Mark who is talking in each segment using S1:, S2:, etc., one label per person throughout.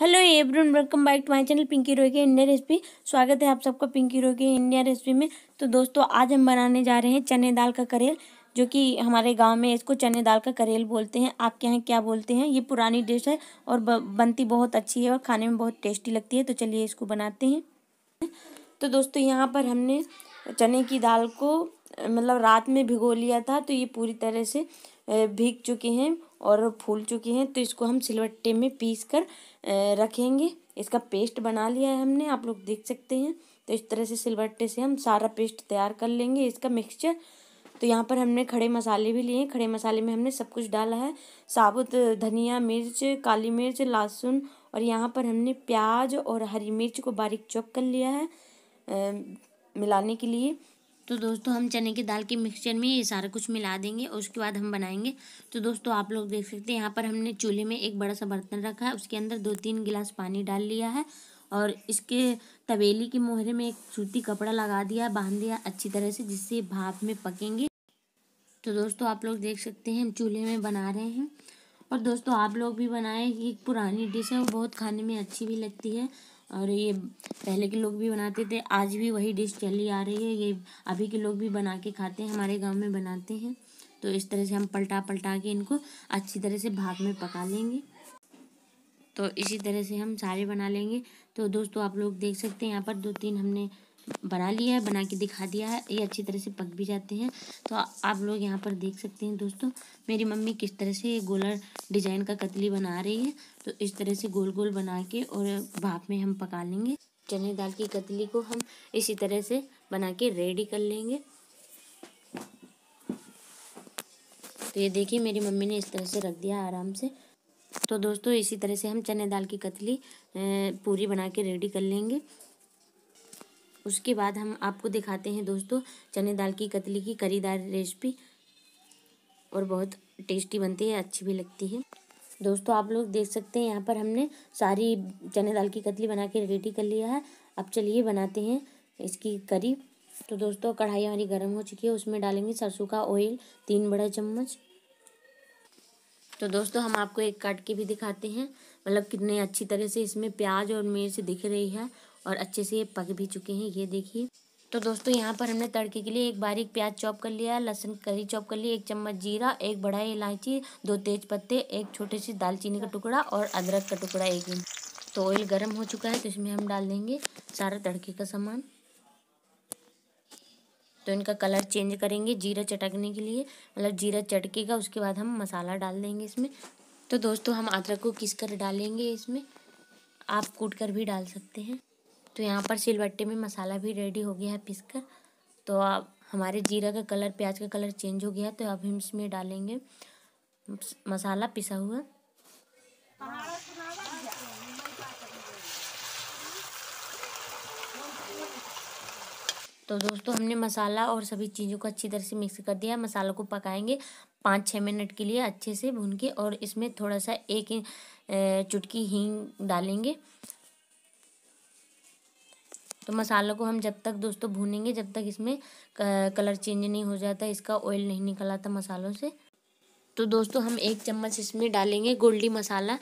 S1: hello everyone welcome back to my channel Pinky Roy के India recipe स्वागत है आप सबका पिंकी रोय के इंडिया रेसिपी में तो दोस्तों आज हम बनाने जा रहे हैं चने दाल का करेल जो कि हमारे गांव में इसको चने दाल का करेल बोलते हैं आपके यहाँ क्या बोलते हैं ये पुरानी डिश है और बनती बहुत अच्छी है और खाने में बहुत टेस्टी लगती है तो चलिए इसको बनाते हैं तो दोस्तों यहाँ पर हमने चने की दाल को मतलब रात में भिगो लिया था तो ये पूरी तरह से भीग चुके हैं और फूल चुकी हैं तो इसको हम सिलवट्टे में पीस कर रखेंगे इसका पेस्ट बना लिया है हमने आप लोग देख सकते हैं तो इस तरह से सिलवट्टे से हम सारा पेस्ट तैयार कर लेंगे इसका मिक्सचर तो यहाँ पर हमने खड़े मसाले भी लिए हैं खड़े मसाले में हमने सब कुछ डाला है साबुत धनिया मिर्च काली मिर्च लहसुन और यहाँ पर हमने प्याज और हरी मिर्च को बारीक चॉप कर लिया है
S2: मिलाने के लिए तो दोस्तों हम चने की दाल के मिक्सचर में ये सारा कुछ मिला देंगे और उसके बाद हम बनाएंगे तो दोस्तों आप लोग देख सकते हैं यहाँ पर हमने चूल्हे में एक बड़ा सा बर्तन रखा है उसके अंदर दो तीन गिलास पानी डाल लिया है और इसके तवेली के मोहरे में एक सूती कपड़ा लगा दिया बांध दिया अच्छी तरह से जिससे भाप में पकेंगे तो दोस्तों आप लोग देख सकते हैं हम चूल्हे में बना रहे हैं और दोस्तों आप लोग भी बनाएं ये एक पुरानी डिश है वो बहुत खाने में अच्छी भी लगती है और ये पहले के लोग भी बनाते थे आज भी वही डिश चली आ रही है ये अभी के लोग भी बना के खाते हैं हमारे गांव में बनाते हैं तो इस तरह से हम पलटा पलटा के इनको अच्छी तरह से भाप में पका लेंगे तो इसी तरह से हम सारे बना लेंगे तो दोस्तों आप लोग देख सकते हैं यहाँ पर दो तीन हमने बना लिया है बना के दिखा दिया है ये अच्छी तरह से पक भी जाते हैं तो आप लोग यहाँ पर देख सकते हैं दोस्तों मेरी मम्मी किस तरह से ये गोला डिजाइन का कतली बना रही है तो इस तरह से गोल गोल बना के और भाप में हम पका लेंगे चने दाल की कतली को हम इसी तरह से बना के रेडी कर लेंगे तो ये देखिए मेरी मम्मी ने इस तरह से रख दिया आराम से तो दोस्तों इसी तरह से हम चने दाल की कतली पूरी बना के रेडी कर लेंगे उसके बाद हम आपको दिखाते हैं दोस्तों चने दाल की कतली की करीदार रेसिपी और बहुत टेस्टी बनती है अच्छी भी लगती है दोस्तों आप लोग देख सकते हैं यहाँ पर हमने सारी चने दाल की कतली बना के रेडी कर लिया है अब चलिए बनाते हैं इसकी करी तो दोस्तों कढ़ाई हमारी गर्म हो चुकी है उसमें डालेंगे सरसों का ऑयल तीन बड़ा चम्मच तो दोस्तों हम आपको एक काट के भी दिखाते हैं मतलब कितने अच्छी तरह से इसमें प्याज और मिर्च दिख रही है और अच्छे से ये पक भी चुके हैं ये देखिए तो दोस्तों यहाँ पर हमने तड़के के लिए एक बारीक प्याज चॉप कर लिया लहसुन करी चॉप कर लिया एक चम्मच जीरा एक बड़ा इलायची दो तेज पत्ते एक छोटे से दालचीनी का टुकड़ा और अदरक का टुकड़ा एक इंच तो ऑयल गर्म हो चुका है तो इसमें हम डाल देंगे सारा तड़के का सामान तो इनका कलर चेंज करेंगे जीरा चटकने के लिए मतलब जीरा चटकेगा उसके बाद हम मसाला डाल देंगे इसमें तो दोस्तों हम अदरक को किस कर डालेंगे इसमें आप कूट कर भी डाल सकते हैं तो यहाँ पर सिलबट्टे में मसाला भी रेडी हो गया है पीस कर तो अब हमारे जीरा का कलर प्याज का कलर चेंज हो गया है तो अब हम इसमें डालेंगे मसाला पिसा हुआ तो दोस्तों हमने मसाला और सभी चीज़ों को अच्छी तरह से मिक्स कर दिया मसालों को पकाएंगे पाँच छः मिनट के लिए अच्छे से भून के और इसमें थोड़ा सा एक चुटकी हींग डालेंगे तो मसालों को हम जब तक दोस्तों भूनेंगे जब तक इसमें कलर चेंज नहीं हो जाता इसका ऑयल नहीं निकल आता मसालों से तो दोस्तों हम एक चम्मच इसमें डालेंगे गोल्डी मसाला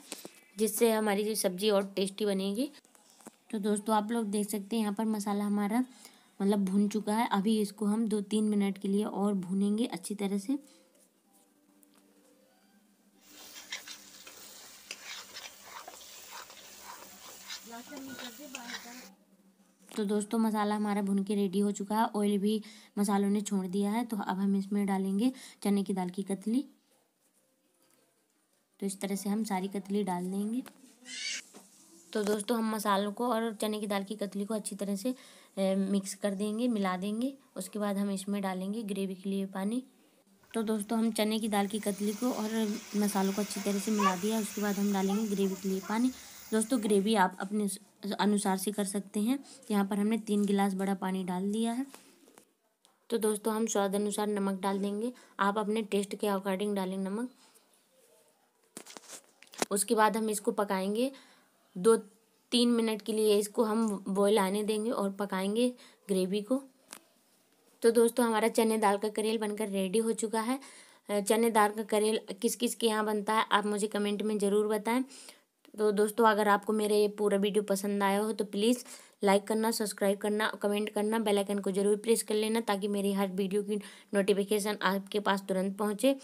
S2: जिससे हमारी सब्ज़ी और टेस्टी बनेगी तो दोस्तों आप लोग देख सकते हैं यहाँ पर मसाला हमारा मतलब भून चुका है अभी इसको हम दो तीन मिनट के लिए और भूनेंगे अच्छी तरह से तो दोस्तों मसाला हमारा भुन के रेडी हो चुका है ऑयल भी मसालों ने छोड़ दिया है तो अब हम इसमें डालेंगे चने की दाल की कतली तो इस तरह से हम सारी कतली डाल देंगे तो दोस्तों हम मसालों को और चने की दाल की कतली को अच्छी तरह से मिक्स कर देंगे मिला देंगे उसके बाद हम इसमें डालेंगे ग्रेवी के लिए पानी तो दोस्तों हम चने की दाल की कतली को और मसालों को अच्छी तरह से मिला दिया उसके बाद हम डालेंगे ग्रेवी के लिए पानी दोस्तों ग्रेवी आप अपने अनुसार से कर सकते हैं यहाँ पर हमने तीन गिलास बड़ा पानी डाल दिया है तो दोस्तों हम स्वाद अनुसार नमक डाल देंगे आप अपने टेस्ट के अकॉर्डिंग डालें नमक उसके बाद हम इसको पकाएंगे दो तीन मिनट के लिए इसको हम बॉयल आने देंगे और पकाएंगे ग्रेवी को तो दोस्तों हमारा चने दाल का करेल बनकर रेडी हो चुका है चने दाल का करेल किस किस के यहाँ बनता है आप मुझे कमेंट में ज़रूर बताएं तो दोस्तों अगर आपको मेरा ये पूरा वीडियो पसंद आया हो तो प्लीज़ लाइक करना सब्सक्राइब करना कमेंट करना बेल आइकन को ज़रूर प्रेस कर लेना ताकि मेरी हर वीडियो की नोटिफिकेशन आपके पास तुरंत पहुंचे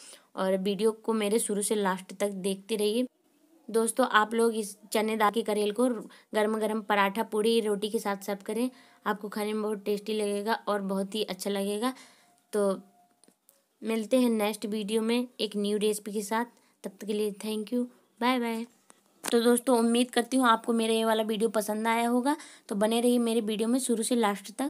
S2: और वीडियो को मेरे शुरू से लास्ट तक देखते रहिए दोस्तों आप लोग इस चने दाल के करेल को गर्म गर्म पराठा पूड़ी रोटी के साथ सर्व करें आपको खाने में बहुत टेस्टी लगेगा और बहुत ही अच्छा लगेगा तो मिलते हैं नेक्स्ट वीडियो में एक न्यू रेसिपी के साथ तब तक के लिए थैंक यू बाय बाय तो दोस्तों उम्मीद करती हूँ आपको मेरा ये वाला वीडियो पसंद आया होगा तो बने रहिए मेरे वीडियो में शुरू से लास्ट तक